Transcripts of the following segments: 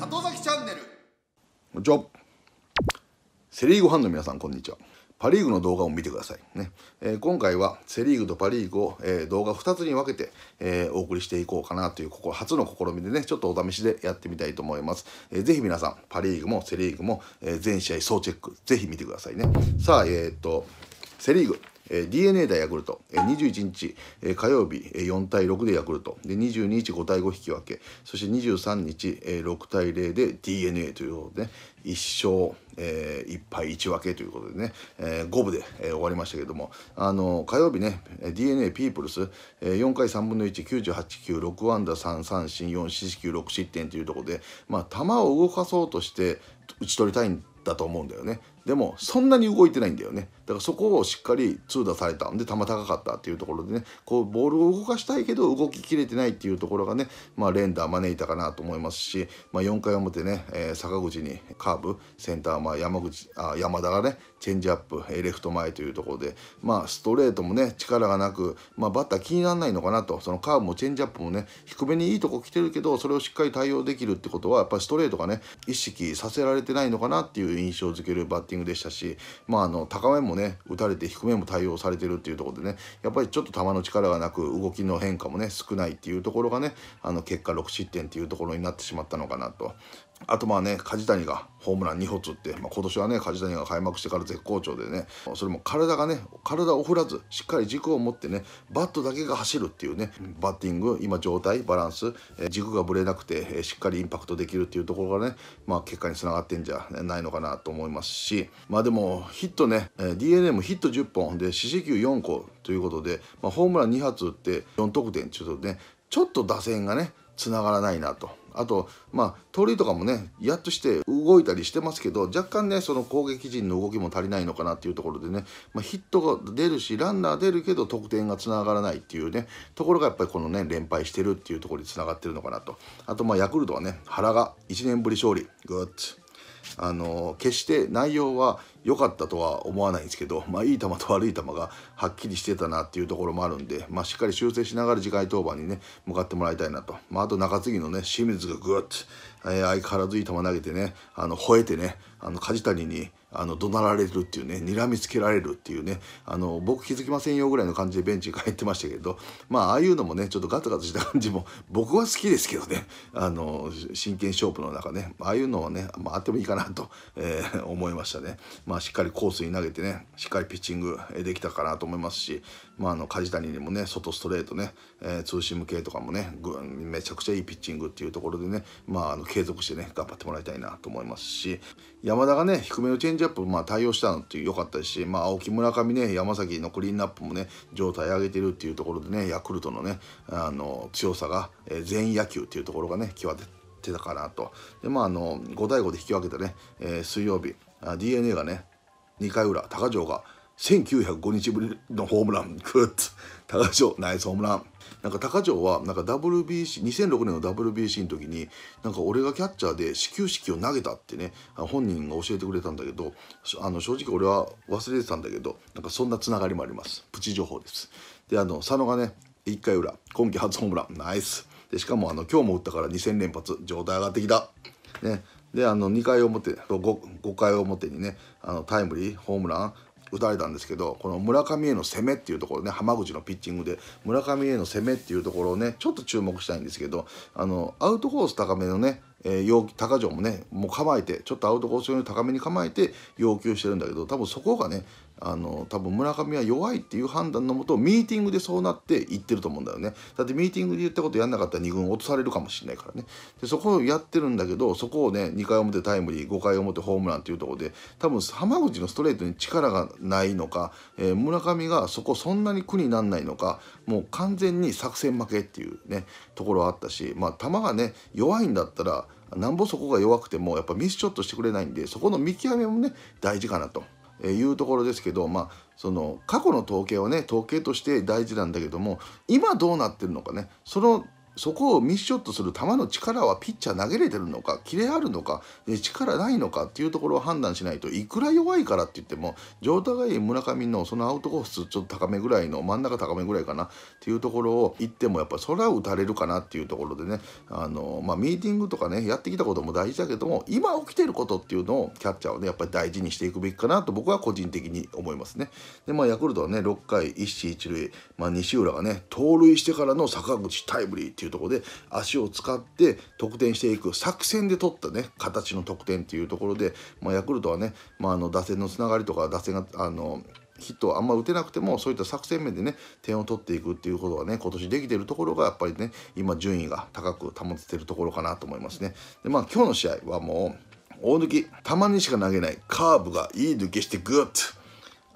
里崎チャンネルこんにちはセ・リーグファンの皆さんこんにちはパ・リーグの動画を見てください、ねえー、今回はセ・リーグとパ・リーグを、えー、動画2つに分けて、えー、お送りしていこうかなというここ初の試みでねちょっとお試しでやってみたいと思います、えー、ぜひ皆さんパ・リーグもセ・リーグも、え全試合総チェックぜひ見てくださいねさあえっとセ・リーグえ d n a 対ヤクルト、え21日、え火曜日、え4対6でヤクルトで22日5対5引き分けそして23日、え6対0で d n a ということで、ね、1勝、えー、1敗1分けということでね、えー、5部で、えー、終わりましたけども、あの火曜日ね d n a ピープルス、え4回3分の1 9 8球6安打3三振4四死球6失点というところでまあ球を動かそうとして打ち取りたいんだと思うんだよねでもそんなに動いてないんだよねだからそこをしっかり通打されたんで球高かったっていうところでねこうボールを動かしたいけど動ききれてないっていうところがね、まあ、連打招いたかなと思いますし、まあ、4回表ね、えー、坂口にカーブセンター、まあ、山口あ山田がねチェンジアップレフト前というところで、まあ、ストレートもね力がなく、まあ、バッター気にならないのかなとそのカーブもチェンジアップもね低めにいいとこ来てるけどそれをしっかり対応できるってことはやっぱりストレートがね意識させられてないのかなっていう印象づけるバッティングングでしたし、まあ、あの高めもね打たれて低めも対応されてるっていうところでねやっぱりちょっと球の力がなく動きの変化もね少ないっていうところがねあの結果6失点っていうところになってしまったのかなとあとまあね梶谷がホームラン2発って、まあ、今年はね梶谷が開幕してから絶好調でねそれも体がね体を振らずしっかり軸を持ってねバットだけが走るっていうねバッティング今状態バランス、えー、軸がぶれなくて、えー、しっかりインパクトできるっていうところがね、まあ、結果につながってんじゃないのかなと思いますしまあでもヒットね、えー、d n a もヒット10本で四死球4個ということで、まあ、ホームラン2発打って4得点ちょっとねちょっと打線がね繋がらないなと。あと、まあ、盗塁とかもね、やっとして動いたりしてますけど、若干ね、その攻撃陣の動きも足りないのかなっていうところでね、まあ、ヒットが出るし、ランナー出るけど得点がつながらないっていうね、ところがやっぱりこのね、連敗してるっていうところにつながってるのかなと。あと、まあ、ヤクルトはね、原が1年ぶり勝利、グッツ。あの決して内容は良かったとは思わないんですけど、まあ、いい球と悪い球がはっきりしてたなっていうところもあるんで、まあ、しっかり修正しながら次回登板にね向かってもらいたいなと、まあ、あと中継ぎのね清水がぐっと、えー、相変わらずいい球投げてねあの吠えてねあの梶谷にあの怒鳴られるっていうね睨みつけられるっていうねあの僕気づきませんよぐらいの感じでベンチに帰ってましたけどまあああいうのもねちょっとガツガツした感じも 僕は好きですけどねあの真剣勝負の中ねああいうのはね、まあ、あってもいいかなと、えー、思いましたね。まあ、しっかりコースに投げてねしっかりピッチングできたかなとと思いますし、まあ、あの梶谷にもね外ストレートね、えー、ツーシーム系とかもねめちゃくちゃいいピッチングっていうところでね、まあ、あの継続してね頑張ってもらいたいなと思いますし山田がね低めのチェンジアップ、まあ、対応したのって良かったし、まあ、青木村上ね山崎のクリーンナップもね状態上げてるっていうところでねヤクルトのねあの強さが、えー、全野球っていうところがね際立ってたかなと。で、まあ、あの、5対5で引き分けたね、えー、水曜日、d n a がね、2回裏、高城が、1905日ぶりのホームラン、グッズ、高城、ナイスホームラン。なんか高城は、なんか WBC、2006年の WBC の時に、なんか俺がキャッチャーで始球式を投げたってね、本人が教えてくれたんだけど、あの正直俺は忘れてたんだけど、なんかそんなつながりもあります。プチ情報です。で、あの、佐野がね、1回裏、今季初ホームラン、ナイス。で、しかもあの、今日も打ったから2000連発、状態上がってきた。ね。で、あの、2回表、5, 5回表にね、あのタイムリー、ホームラン、打たれたんですけどこの村上への攻めっていうところね浜口のピッチングで村上への攻めっていうところをねちょっと注目したいんですけどあのアウトコース高めのね、えー、要高城もねもう構えてちょっとアウトコースより高めに構えて要求してるんだけど多分そこがねあの多分村上は弱いっていう判断のもとミーティングでそうなって言ってると思うんだよねだってミーティングで言ったことやんなかったら2軍落とされるかもしれないからねでそこをやってるんだけどそこをね2回表タイムリー5回表ホームランっていうところで多分浜口のストレートに力がないのか、えー、村上がそこそんなに苦になんないのかもう完全に作戦負けっていうねところはあったしまあ球がね弱いんだったらなんぼそこが弱くてもやっぱミスショットしてくれないんでそこの見極めもね大事かなと。えいうところですけど、まあ、その過去の統計はね統計として大事なんだけども今どうなってるのかねそのそこをミスショットする球の力はピッチャー投げれてるのかキレあるのか力ないのかっていうところを判断しないといくら弱いからって言っても状態がいい村上のそのアウトコースちょっと高めぐらいの真ん中高めぐらいかなっていうところを言ってもやっぱそれは打たれるかなっていうところでねあの、まあ、ミーティングとかねやってきたことも大事だけども今起きてることっていうのをキャッチャーをねやっぱり大事にしていくべきかなと僕は個人的に思いますね。でまあ、ヤクルトはね6回1 1塁、まあ、西浦がね盗塁してからの坂口タイムリーっていういうとこで足を使って得点していく作戦で取ったね形の得点っていうところで、まあ、ヤクルトはね、まあ、あの打線のつながりとか打線があのヒットをあんま打てなくてもそういった作戦面でね点を取っていくっていうことがね今年できてるところがやっぱりね今順位が高く保ててるところかなと思いますね。でまあ今日の試合はもう大抜きまにしか投げないカーブがいい抜けしてグッと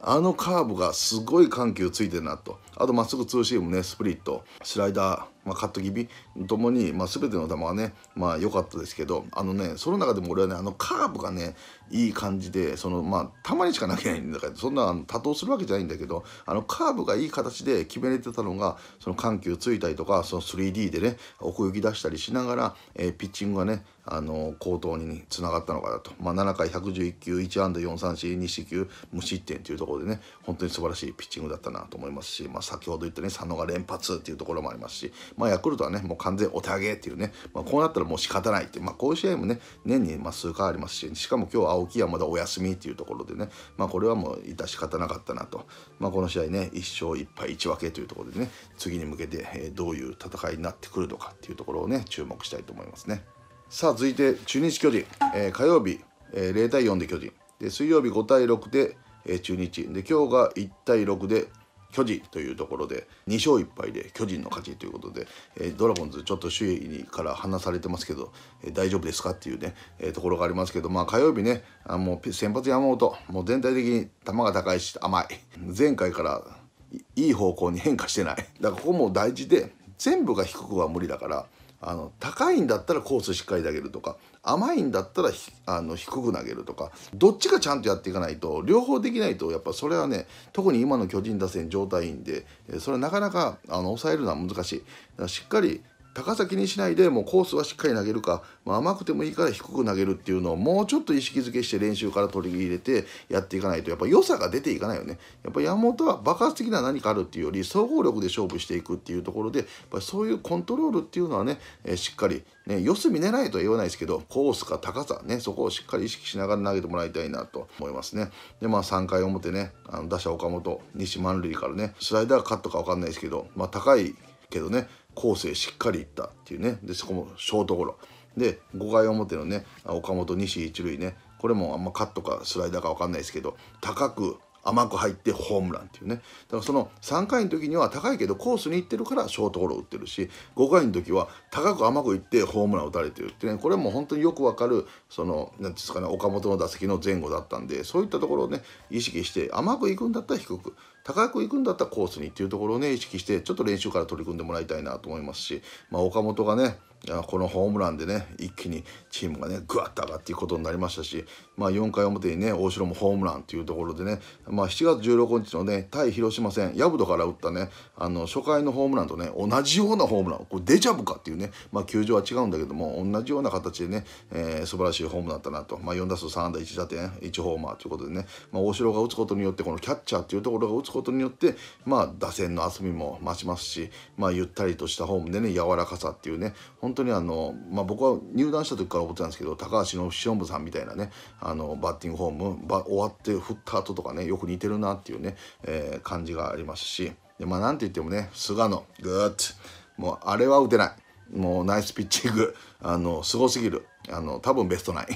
あのカーブがすごい緩急ついてるなとあとまっすぐツーシームねスプリットスライダー、まあ、カット気味ともに、まあ、全ての球はねまあ良かったですけどあのねその中でも俺はねあのカーブがねいい感じでそのまあたまにしか投げないんだからそんな多投するわけじゃないんだけどあのカーブがいい形で決めれてたのがその緩急ついたりとかその 3D でね奥行き出したりしながら、えー、ピッチングがねあの好投につながったのかなと、まあ、7回111球1安打4三振2四球無失点というところでね本当に素晴らしいピッチングだったなと思いますし、まあ、先ほど言ったね佐野が連発っていうところもありますし、まあ、ヤクルトはねもう完全お手上げっていうね、まあ、こうなったらもう仕方ないって、まあ、こういう試合もね年にま数回ありますししかも今日青木はまだお休みっていうところでね、まあ、これはもう致し方なかったなと、まあ、この試合ね1勝1敗1分けというところでね次に向けてどういう戦いになってくるのかっていうところをね注目したいと思いますね。さあ続いて中日巨人、えー、火曜日、えー、0対4で巨人で水曜日5対6で、えー、中日で今日が1対6で巨人というところで2勝1敗で巨人の勝ちということで、えー、ドラゴンズちょっと首位にから離されてますけど、えー、大丈夫ですかっていうね、えー、ところがありますけど、まあ、火曜日ねあもう先発山本もう全体的に球が高いし甘い前回からいい方向に変化してないだからここも大事で全部が低くは無理だからあの高いんだったらコースしっかり投げるとか甘いんだったらあの低く投げるとかどっちかちゃんとやっていかないと両方できないとやっぱそれはね特に今の巨人打線状態いいんでそれはなかなかあの抑えるのは難しいしっかり高さ気にしないでもうコースはしっかり投げるか、まあ、甘くてもいいから低く投げるっていうのをもうちょっと意識づけして練習から取り入れてやっていかないとやっぱ良さが出ていかないよねやっぱ山本は爆発的な何かあるっていうより総合力で勝負していくっていうところでやっぱそういうコントロールっていうのはね、えー、しっかり、ね、四隅狙いとは言わないですけどコースか高さねそこをしっかり意識しながら投げてもらいたいなと思いますねでまあ3回表ねあの打者岡本西満塁からねスライダーカットか分かんないですけど、まあ、高いけどね後世しっかりいったっていうねでそこもショートゴロで5回表のね岡本西一塁ねこれもあんまカットかスライダーか分かんないですけど高く甘く入ってホームランっていうねだからその3回の時には高いけどコースに行ってるからショートゴロ打ってるし5回の時は高く甘くいってホームラン打たれてるってねこれも本当によくわかるその何ですかね岡本の打席の前後だったんでそういったところをね意識して甘くいくんだったら低く高くいくんだったらコースにっていうところをね意識してちょっと練習から取り組んでもらいたいなと思いますし、まあ、岡本がねこのホームランでね一気にチームがねぐわっと上がっていくことになりましたし、まあ、4回表にね大城もホームランというところでね、まあ、7月16日のね対広島戦ヤブドから打ったねあの初回のホームランとね同じようなホームランこれデジャブかっていうね、まあ、球場は違うんだけども同じような形でね、えー、素晴らしいホームランだったなと、まあ、4打数3安打1打点1ホーマーということでね、まあ、大城が打つことによってこのキャッチャーっていうところが打つことによって、まあ、打線の厚みも増しますし、まあ、ゆったりとしたホームでね柔らかさっていうね本本当にあの、まあ、僕は入団した時から思ってたんですけど高橋のしおんぶさんみたいなねあのバッティングフォーム終わって振った後とかねよく似てるなっていうね、えー、感じがありますしで、まあ、なんて言ってもね菅野グッともうあれは打てないもうナイスピッチングあのすごすぎるあの多分ベストナイン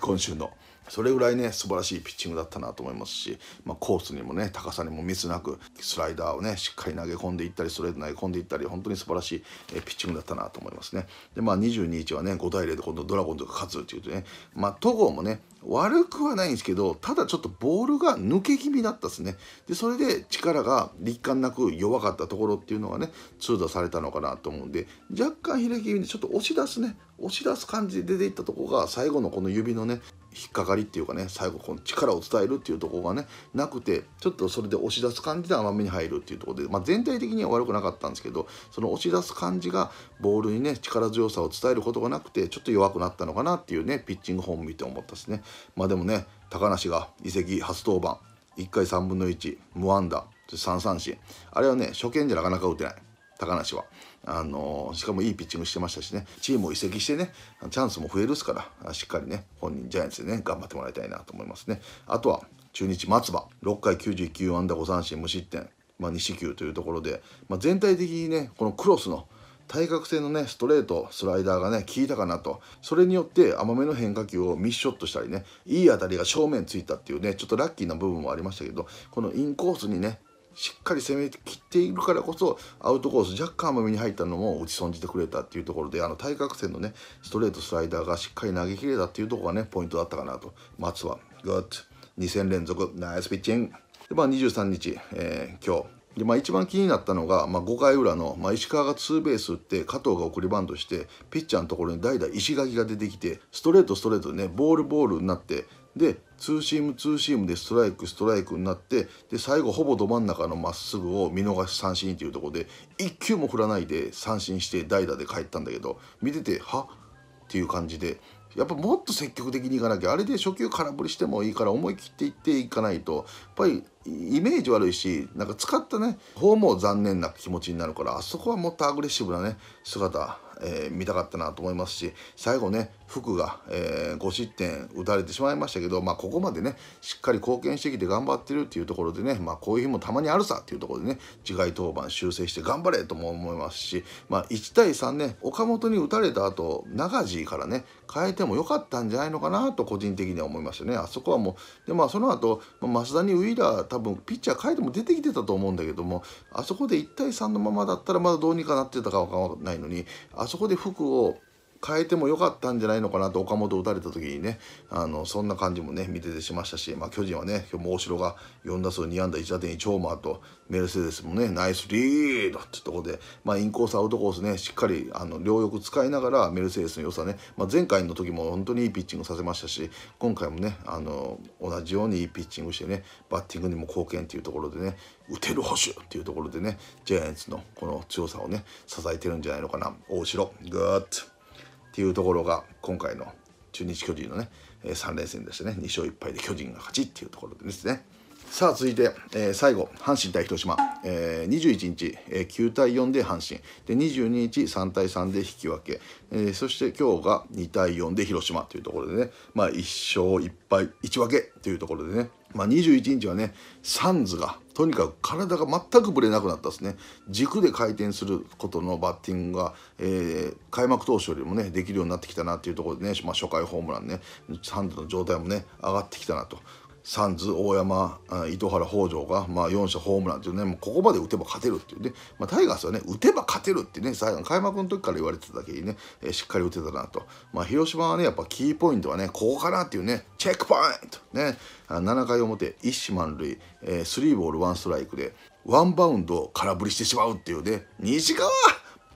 今週の。それぐらいね素晴らしいピッチングだったなと思いますし、まあ、コースにもね高さにもミスなくスライダーをねしっかり投げ込んでいったりストレート投げ込んでいったり本当に素晴らしいピッチングだったなと思いますねでまあ22日はね5対0で今度ドラゴンズが勝つっていうとねまあ戸郷もね悪くはないんですけどただちょっとボールが抜け気味だったですねでそれで力が力感なく弱かったところっていうのがね通打されたのかなと思うんで若干開き気味でちょっと押し出すね押し出す感じで出ていったとこが最後のこの指指のね引っかかりっていうかね最後この力を伝えるっていうとこがねなくてちょっとそれで押し出す感じで甘めに入るっていうとこで、まあ、全体的には悪くなかったんですけどその押し出す感じがボールにね力強さを伝えることがなくてちょっと弱くなったのかなっていうねピッチングフォーム見て思ったですねまあでもね高梨が移籍初登板1回3分の1無安打3三振あれはね初見じゃなかなか打てない高梨は。あのしかもいいピッチングしてましたしねチームを移籍してねチャンスも増えるっすからしっかりね本人ジャイアンツでね頑張ってもらいたいなと思いますねあとは中日松葉6回99安打5三振無失点、まあ、2四球というところで、まあ、全体的にねこのクロスの対角線のねストレートスライダーがね効いたかなとそれによって甘めの変化球をミスショットしたりねいい当たりが正面ついたっていうねちょっとラッキーな部分もありましたけどこのインコースにねしっかり攻めきっているからこそアウトコース若干甘めに入ったのも打ち損じてくれたっていうところであの対角線のねストレートスライダーがしっかり投げきれたっていうところがねポイントだったかなと松はグ2戦連続ナイスピッチングで、まあ、23日、えー、今日で、まあ、一番気になったのが、まあ、5回裏の、まあ、石川がツーベース打って加藤が送りバントしてピッチャーのところに代打石垣が出てきてストレートストレートでねボールボールになってでツーシームツーシームでストライクストライクになってで最後ほぼど真ん中のまっすぐを見逃し三振っていうとこで1球も振らないで三振して代打で帰ったんだけど見ててはっていう感じでやっぱもっと積極的にいかなきゃあれで初球空振りしてもいいから思い切っていっていかないとやっぱりイメージ悪いしなんか使ったね方も残念な気持ちになるからあそこはもっとアグレッシブなね姿、えー、見たかったなと思いますし最後ね福が、えー、5失点打たれてしまいましたけど、まあ、ここまでねしっかり貢献してきて頑張ってるっていうところでね、まあ、こういう日もたまにあるさっていうところでね次回登板修正して頑張れとも思いますし、まあ、1対3ね岡本に打たれた後長地からね変えても良かったんじゃないのかなと個人的には思いましたねあそこはもうでまあその後、増田にウィーラー多分ピッチャー変えても出てきてたと思うんだけどもあそこで1対3のままだったらまだどうにかなってたか分かんないのにあそこで服を変えてもよかったんじゃないのかなと岡本打たれた時にねあのそんな感じもね見ててしましたし、まあ、巨人はね今日も大城が4打数2安打1打点1チーマーとメルセデスもねナイスリードってとこで、まあ、インコースアウトコースねしっかりあの両翼使いながらメルセデスの良さね、まあ、前回の時も本当にいいピッチングさせましたし今回もねあの同じようにいいピッチングしてねバッティングにも貢献っていうところでね打てる保守っていうところでねジャイアンツのこの強さをね支えてるんじゃないのかな大城グッっていうところが今回の中日巨人のね3連戦でしたね2勝1敗で巨人が勝ちっていうところですね。さあ続いて、えー、最後阪神対広島、えー、21日、えー、9対4で阪神で22日3対3で引き分け、えー、そして今日が2対4で広島というところでね、まあ、1勝1敗1分けというところでね、まあ、21日はねサンズがとにかく体が全くぶれなくなったですね軸で回転することのバッティングが、えー、開幕投手よりもねできるようになってきたなというところでね、まあ、初回ホームランねサンズの状態もね上がってきたなと。サンズ、大山、糸原、北条が、まあ、4者ホームランっていうね、もうここまで打てば勝てるっていうね、まあ、タイガースはね、打てば勝てるってね、最後開幕の時から言われてただけにね、えー、しっかり打てたなと。まあ、広島はね、やっぱキーポイントはね、ここかなっていうね、チェックポイントね、7回表、一子満塁、えー、3ボール1ストライクで、ワンバウンドを空振りしてしまうっていうね、西川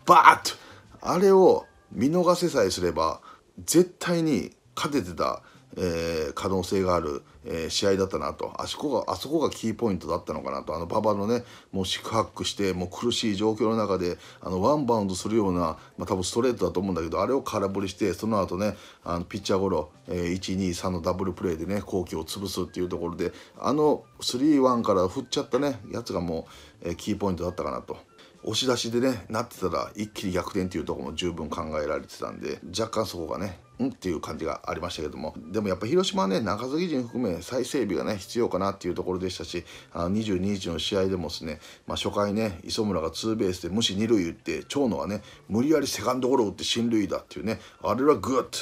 バーッとあれを見逃せさえすれば、絶対に勝ててたえー、可能性がある、えー、試合だったなとあそこがあそこがキーポイントだったのかなとあの馬場のねもう四苦八苦してもう苦しい状況の中であのワンバウンドするような、まあ、多分ストレートだと思うんだけどあれを空振りしてその後ねあのピッチャーゴロ、えー、123のダブルプレーでね好機を潰すっていうところであの3-1から振っちゃったねやつがもう、えー、キーポイントだったかなと。押し出しでねなってたら一気に逆転っていうとこも十分考えられてたんで若干そこがねんっていう感じがありましたけどもでもやっぱ広島はね中継ぎ陣含め再整備がね必要かなっていうところでしたしあ22日の試合でもですね、まあ、初回ね磯村がツーベースでもし二塁打って長野はね無理やりセカンドゴロ打って進塁打っていうねあれはグッと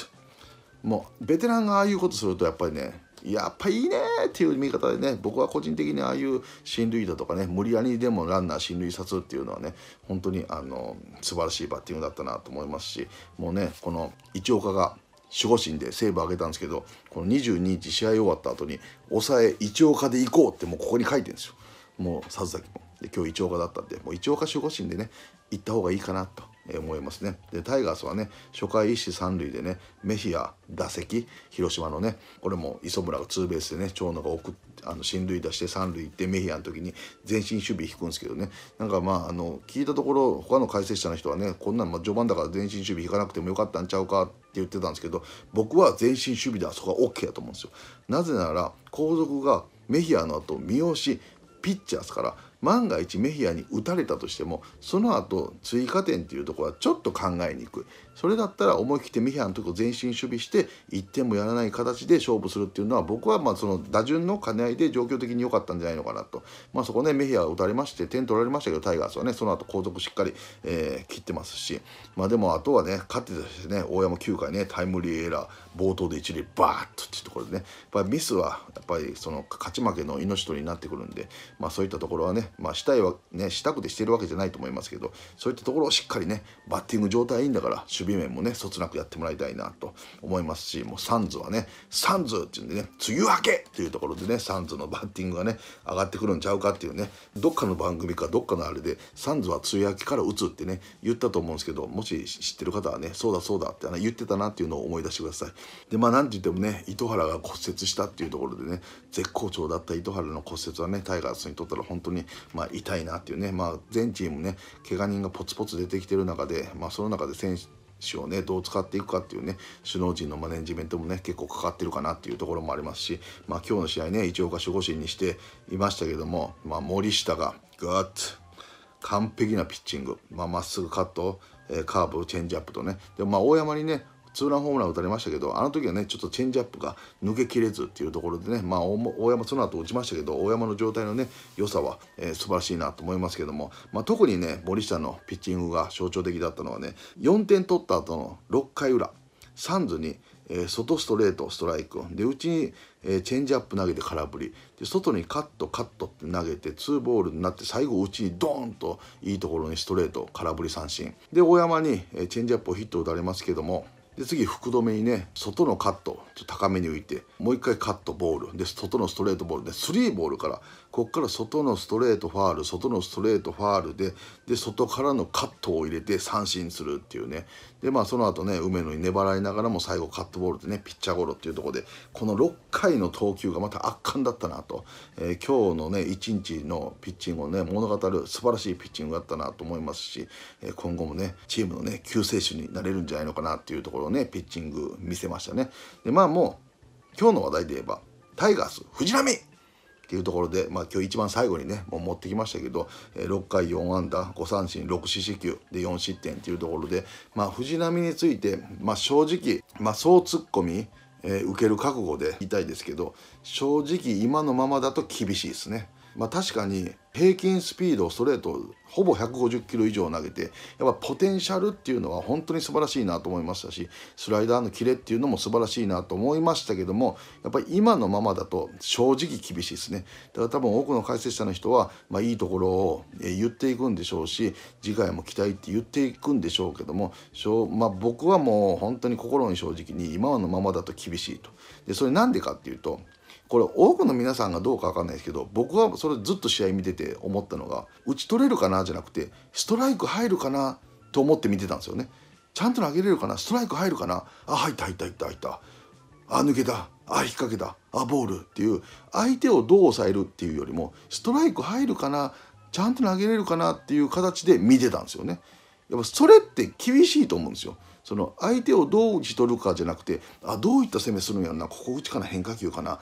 もうベテランがああいうことするとやっぱりねやっぱいいねっていう見方でね僕は個人的にああいう進塁打とかね無理やりでもランナー進塁さっていうのはね本当にあの素晴らしいバッティングだったなと思いますしもうねこの市岡が守護神でセーブ上げたんですけどこの22日試合終わった後に抑え一岡で行こうってもうここに書いてるんですよもう里崎もで今日一岡だったんでもう一岡守護神でね行った方がいいかなと思いますねでタイガースはね初回一死三塁でねメヒア打席広島のねこれも磯村がツーベースでね長野が送あの進塁出して三塁行ってメヒアの時に前進守備引くんですけどねなんかまああの聞いたところ他の解説者の人はねこんなんま序盤だから前進守備引かなくてもよかったんちゃうかって言ってたんですけど僕は前進守備だそこは OK だと思うんですよなぜなら後続がメヒアの後三好ピッチャーですから万が一メヒアに打たれたとしてもその後追加点っていうところはちょっと考えにくいそれだったら思い切ってメヒアのとこ前進守備して1点もやらない形で勝負するっていうのは僕はまあその打順の兼ね合いで状況的に良かったんじゃないのかなと、まあ、そこねメヒアが打たれまして点取られましたけどタイガースはねその後後続しっかり、えー、切ってますし、まあ、でもあとはね勝ってたしね大山9回ねタイムリーエラー冒頭で一塁バーッとっていうところでねやっぱミスはやっぱりその勝ち負けの命取りになってくるんで、まあ、そういったところはね、まあ、したいはねしたくてしてるわけじゃないと思いますけどそういったところをしっかりねバッティング状態いいんだから守備面もねそつなくやってもらいたいなと思いますしもうサンズはねサンズっていうんでね梅雨明けっていうところでねサンズのバッティングがね上がってくるんちゃうかっていうねどっかの番組かどっかのあれでサンズは梅雨明けから打つってね言ったと思うんですけどもし知ってる方はねそうだそうだって言ってたなっていうのを思い出してください。でまあ何て言ってもね糸原が骨折したっていうところでね絶好調だった糸原の骨折はねタイガースにとったら本当にまあ痛いなっていうねまあ全チームね怪我人がポツポツ出てきてる中でまあその中で選手をねどう使っていくかっていうね首脳陣のマネジメントもね結構かかってるかなっていうところもありますし、まあ、今日の試合ね一応守護神にしていましたけども、まあ、森下がグッと完璧なピッチングまあ、っすぐカット、えカーブチェンジアップとねでもまあ大山にねツーランホームラン打たれましたけどあの時はねちょっとチェンジアップが抜けきれずっていうところでね、まあ、大山その後打ちましたけど大山の状態のね良さは、えー、素晴らしいなと思いますけども、まあ、特にね森下のピッチングが象徴的だったのはね4点取った後の6回裏サンズにえー、外ストレートストライクでうちに、えー、チェンジアップ投げて空振りで外にカットカットって投げてツーボールになって最後うちにドーンといいところにストレート空振り三振で大山に、えー、チェンジアップをヒット打たれますけどもで次福留にね外のカットちょっと高めに浮いてもう一回カットボールで外のストレートボールでスリーボールからこっから外のストレートファール外のストレートファールでで外からのカットを入れて三振するっていうねでまあその後ね梅野に粘られながらも最後カットボールでねピッチャーゴロっていうとこでこの6回の投球がまた圧巻だったなと、えー、今日のね一日のピッチングをね物語る素晴らしいピッチングだったなと思いますし、えー、今後もねチームのね救世主になれるんじゃないのかなっていうところをねピッチング見せましたね。でまあもう今日の話題で言えばタイガース藤浪っていうところで、まあ、今日一番最後にねもう持ってきましたけど、え6回4安打5三振6四四球で4失点というところで、まあ、藤浪について、まあ、正直、まあ、そうツッコミ、えー、受ける覚悟でいたいですけど正直今のままだと厳しいですね。まあ、確かに平均スピードストレートほぼ150キロ以上投げてやっぱポテンシャルっていうのは本当に素晴らしいなと思いましたしスライダーのキレっていうのも素晴らしいなと思いましたけどもやっぱり今のままだと正直厳しいですねだから多分多くの解説者の人は、まあ、いいところを言っていくんでしょうし次回も期待って言っていくんでしょうけども、まあ、僕はもう本当に心に正直に今のままだと厳しいとでそれなんでかっていうとこれ多くの皆さんがどうか分かんないですけど僕はそれずっと試合見てて思ったのが打ち取れるかなじゃなくてストライク入るかなと思って見てたんですよねちゃんと投げれるかなストライク入るかなあ入った入った入った入ったあ抜けたあ引っ掛けたあボールっていう相手をどう抑えるっていうよりもストライク入るかなちゃんと投げれるかなっていう形で見てたんですよねやっぱそれって厳しいと思うんですよその相手をどう打ち取るかじゃなくてあどういった攻めするんやろなここ打ちかな変化球かな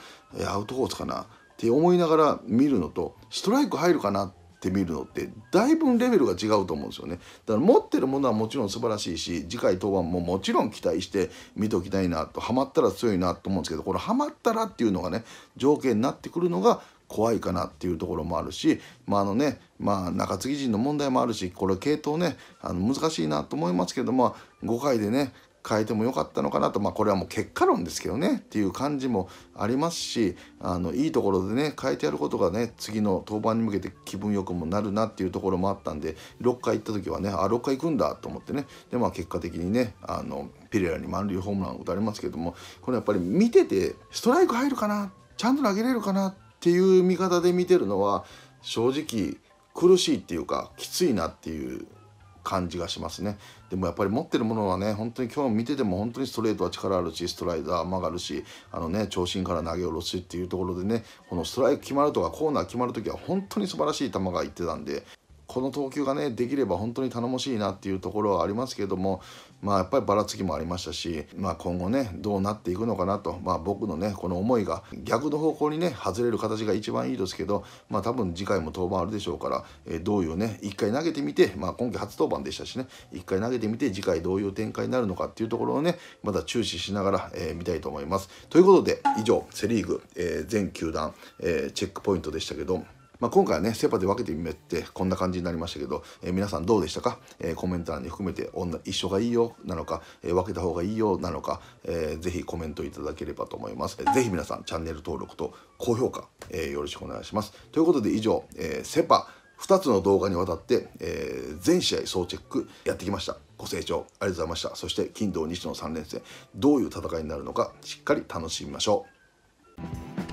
アウトコースかなって思いながら見るのとストライク入るかなって見るのってだいぶレベルが違うと思うんですよねだから持ってるものはもちろん素晴らしいし次回登板ももちろん期待して見ときたいなとハマったら強いなと思うんですけどこのハマったらっていうのがね条件になってくるのが怖いかなっていうところもあるし、まああのねまあ、中継ぎ陣の問題もあるしこれ系統ねあの難しいなと思いますけども5回でね変えてもよかったのかなと、まあ、これはもう結果論ですけどねっていう感じもありますしあのいいところでね変えてやることがね次の登板に向けて気分よくもなるなっていうところもあったんで6回行った時はねあ6回行くんだと思ってねで、まあ、結果的にねあのピレラに満塁ホームラン打たれますけどもこれやっぱり見ててストライク入るかなちゃんと投げれるかなっていう見方で見てるのは正直苦しいっていうかきついなっていう感じがしますねでもやっぱり持ってるものはね本当に今日見てても本当にストレートは力あるしストライダー曲がるしあのね長身から投げ下ろしっていうところでねこのストライク決まるとかコーナー決まる時は本当に素晴らしい球がいってたんでこの投球がねできれば本当に頼もしいなっていうところはありますけどもまあ、やっぱりばらつきもありましたし、まあ、今後ねどうなっていくのかなと、まあ、僕のねこの思いが逆の方向にね外れる形が一番いいですけど、まあ、多分次回も登板あるでしょうから、えー、どういうね1回投げてみて、まあ、今季初登板でしたしね1回投げてみて次回どういう展開になるのかっていうところをねまた注視しながら、えー、見たいと思います。ということで以上セ・リーグ、えー、全球団、えチェックポイントでしたけど。まあ、今回はねセパで分けてみてこんな感じになりましたけど、えー、皆さんどうでしたか、えー、コメント欄に含めて女一緒がいいよなのか、えー、分けた方がいいよなのか、えー、ぜひコメントいただければと思います、えー、ぜひ皆さんチャンネル登録と高評価、えー、よろしくお願いしますということで以上、えー、セパ2つの動画にわたって、えー、全試合総チェックやってきましたご清聴ありがとうございましたそして金土日の3連戦どういう戦いになるのかしっかり楽しみましょう